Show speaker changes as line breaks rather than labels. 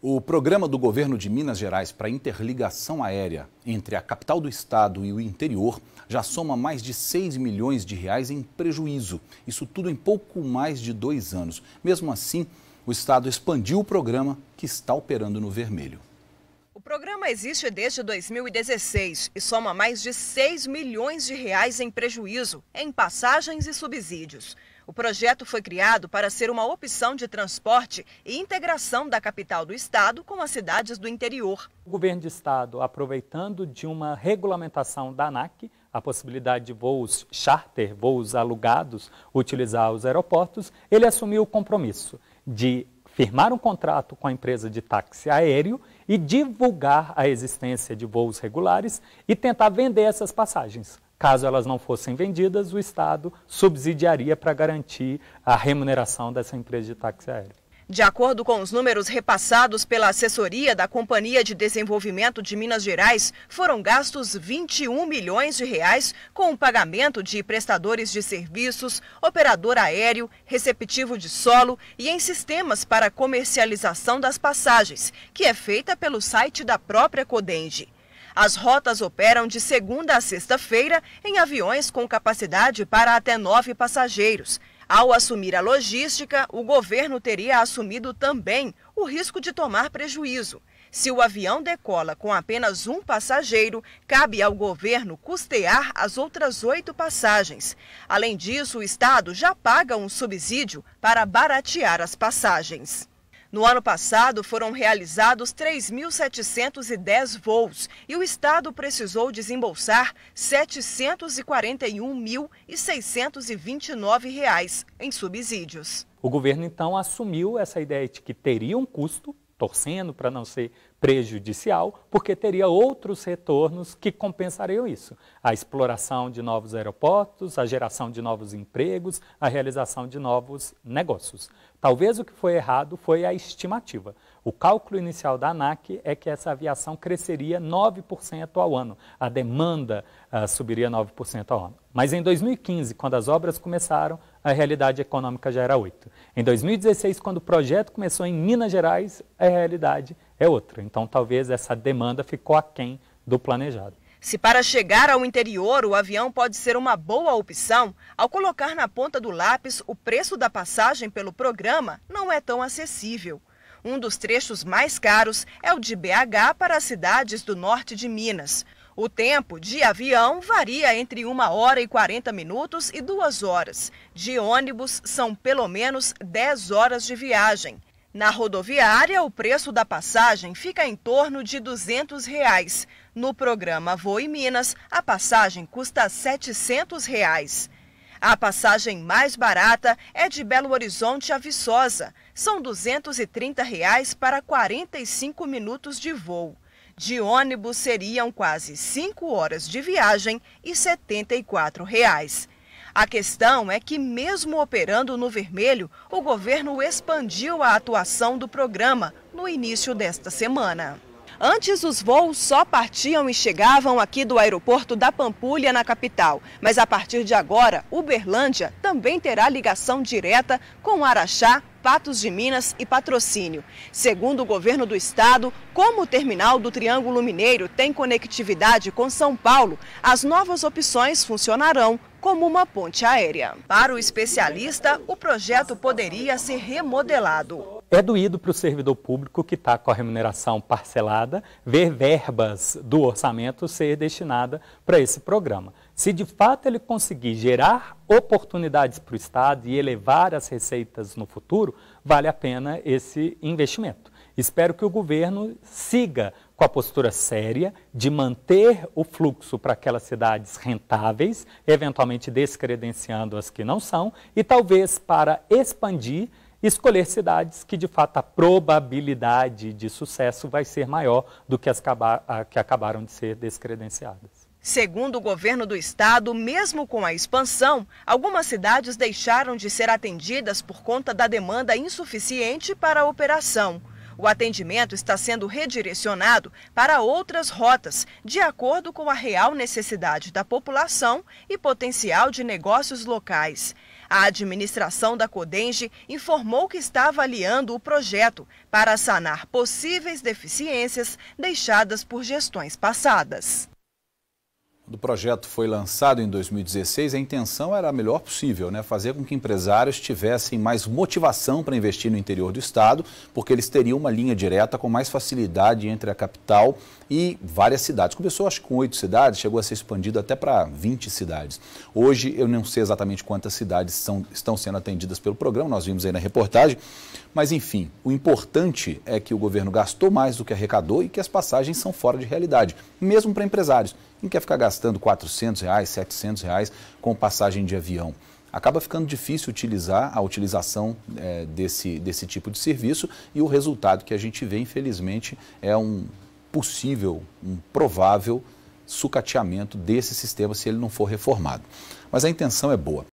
O programa do governo de Minas Gerais para interligação aérea entre a capital do estado e o interior já soma mais de 6 milhões de reais em prejuízo. Isso tudo em pouco mais de dois anos. Mesmo assim, o estado expandiu o programa que está operando no vermelho.
O programa existe desde 2016 e soma mais de 6 milhões de reais em prejuízo em passagens e subsídios. O projeto foi criado para ser uma opção de transporte e integração da capital do
estado com as cidades do interior. O governo de estado, aproveitando de uma regulamentação da ANAC, a possibilidade de voos charter, voos alugados, utilizar os aeroportos, ele assumiu o compromisso de firmar um contrato com a empresa de táxi aéreo e divulgar a existência de voos regulares e tentar vender essas passagens. Caso elas não fossem vendidas, o Estado subsidiaria para garantir a remuneração dessa empresa de táxi aéreo.
De acordo com os números repassados pela assessoria da Companhia de Desenvolvimento de Minas Gerais, foram gastos 21 milhões de reais com o pagamento de prestadores de serviços, operador aéreo, receptivo de solo e em sistemas para comercialização das passagens, que é feita pelo site da própria Codenge. As rotas operam de segunda a sexta-feira em aviões com capacidade para até nove passageiros. Ao assumir a logística, o governo teria assumido também o risco de tomar prejuízo. Se o avião decola com apenas um passageiro, cabe ao governo custear as outras oito passagens. Além disso, o Estado já paga um subsídio para baratear as passagens. No ano passado, foram realizados 3.710 voos e o Estado precisou desembolsar R$ 741.629 reais
em subsídios. O governo, então, assumiu essa ideia de que teria um custo, torcendo para não ser prejudicial, porque teria outros retornos que compensariam isso. A exploração de novos aeroportos, a geração de novos empregos, a realização de novos negócios. Talvez o que foi errado foi a estimativa. O cálculo inicial da ANAC é que essa aviação cresceria 9% ao ano, a demanda uh, subiria 9% ao ano. Mas em 2015, quando as obras começaram, a realidade econômica já era 8. Em 2016, quando o projeto começou em Minas Gerais, a realidade é outra. Então, talvez essa demanda ficou aquém do planejado.
Se para chegar ao interior o avião pode ser uma boa opção, ao colocar na ponta do lápis o preço da passagem pelo programa não é tão acessível. Um dos trechos mais caros é o de BH para as cidades do norte de Minas. O tempo de avião varia entre 1 hora e 40 minutos e 2 horas. De ônibus, são pelo menos 10 horas de viagem. Na rodoviária, o preço da passagem fica em torno de R$ 200. Reais. No programa Voo Minas, a passagem custa R$ 700. Reais. A passagem mais barata é de Belo Horizonte a Viçosa. São R$ 230 reais para 45 minutos de voo. De ônibus seriam quase 5 horas de viagem e R$ 74. Reais. A questão é que, mesmo operando no vermelho, o governo expandiu a atuação do programa no início desta semana. Antes, os voos só partiam e chegavam aqui do aeroporto da Pampulha, na capital. Mas a partir de agora, Uberlândia também terá ligação direta com Araxá Patos de Minas e patrocínio. Segundo o governo do estado, como o terminal do Triângulo Mineiro tem conectividade com São Paulo, as novas opções funcionarão como uma ponte aérea. Para o especialista, o projeto poderia ser remodelado
é doído para o servidor público que está com a remuneração parcelada ver verbas do orçamento ser destinada para esse programa. Se de fato ele conseguir gerar oportunidades para o Estado e elevar as receitas no futuro, vale a pena esse investimento. Espero que o governo siga com a postura séria de manter o fluxo para aquelas cidades rentáveis, eventualmente descredenciando as que não são, e talvez para expandir escolher cidades que, de fato, a probabilidade de sucesso vai ser maior do que as que acabaram de ser descredenciadas.
Segundo o governo do estado, mesmo com a expansão, algumas cidades deixaram de ser atendidas por conta da demanda insuficiente para a operação. O atendimento está sendo redirecionado para outras rotas, de acordo com a real necessidade da população e potencial de negócios locais. A administração da Codenge informou que está avaliando o projeto para sanar possíveis deficiências deixadas por gestões passadas.
Quando o projeto foi lançado em 2016, a intenção era a melhor possível, né? fazer com que empresários tivessem mais motivação para investir no interior do estado, porque eles teriam uma linha direta com mais facilidade entre a capital e várias cidades. Começou, acho que, com oito cidades, chegou a ser expandido até para 20 cidades. Hoje, eu não sei exatamente quantas cidades são, estão sendo atendidas pelo programa, nós vimos aí na reportagem, mas, enfim, o importante é que o governo gastou mais do que arrecadou e que as passagens são fora de realidade, mesmo para empresários. Não quer ficar gastando 400 reais, 700 reais com passagem de avião. Acaba ficando difícil utilizar a utilização é, desse, desse tipo de serviço e o resultado que a gente vê, infelizmente, é um possível, um provável sucateamento desse sistema se ele não for reformado. Mas a intenção é boa.